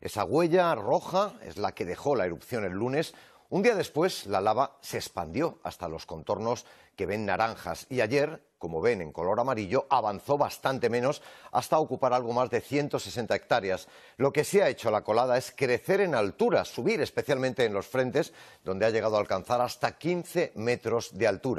Esa huella roja es la que dejó la erupción el lunes. Un día después, la lava se expandió hasta los contornos que ven naranjas y ayer, como ven en color amarillo, avanzó bastante menos hasta ocupar algo más de 160 hectáreas. Lo que sí ha hecho la colada es crecer en altura, subir especialmente en los frentes, donde ha llegado a alcanzar hasta 15 metros de altura.